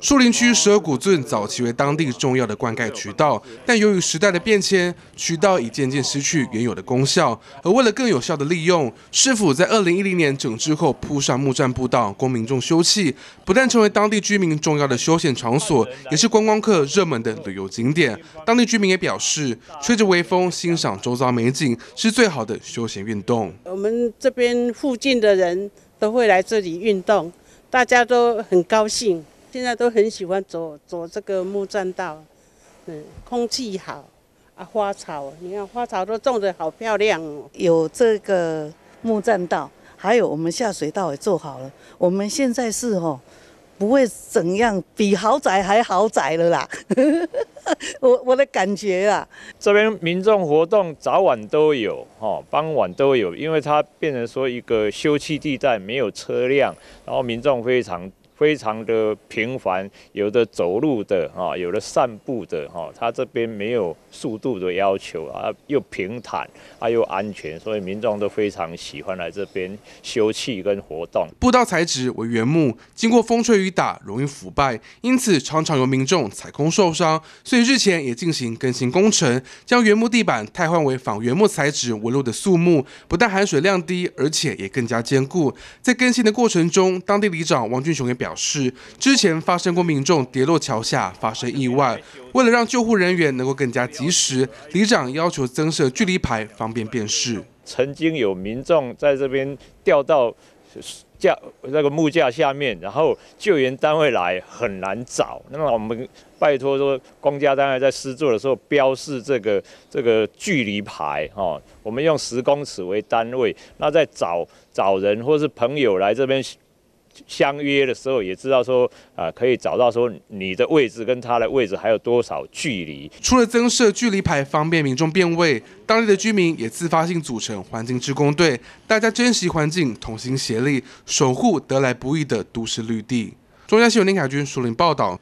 树林区蛇谷镇早期为当地重要的灌溉渠道，但由于时代的变迁，渠道已渐渐失去原有的功效。而为了更有效地利用，市府在2010年整治后，铺上木栈步道供民众休憩，不但成为当地居民重要的休闲场所，也是观光客热门的旅游景点。当地居民也表示，吹着微风，欣赏周遭美景，是最好的休闲运动。我们这边附近的人都会来这里运动，大家都很高兴。现在都很喜欢走走这个木栈道，嗯，空气好，啊，花草，你看花草都种的好漂亮哦。有这个木栈道，还有我们下水道也做好了。我们现在是哦，不会怎样，比豪宅还豪宅了啦。我我的感觉啊，这边民众活动早晚都有，哦，傍晚都有，因为它变成说一个休憩地带，没有车辆，然后民众非常。非常的平凡，有的走路的哈，有的散步的哈，它这边没有速度的要求啊，又平坦啊又安全，所以民众都非常喜欢来这边休憩跟活动。步道材质为原木，经过风吹雨打容易腐败，因此常常有民众踩空受伤，所以日前也进行更新工程，将原木地板替换为仿原木材质纹路的素木，不但含水量低，而且也更加坚固。在更新的过程中，当地里长王俊雄也表。表示，之前发生过民众跌落桥下发生意外，为了让救护人员能够更加及时，里长要求增设距离牌，方便辨识。曾经有民众在这边掉到架那个木架下面，然后救援单位来很难找。那么我们拜托说，公家单位在施作的时候标示这个这个距离牌哦，我们用十公尺为单位，那在找找人或是朋友来这边。相约的时候也知道说啊，可以找到说你的位置跟他的位置还有多少距离。除了增设距离牌方便民众辨位，当地的居民也自发性组成环境志工队，大家珍惜环境，同心协力守护得来不易的都市绿地。中央新闻林凯军署领报道。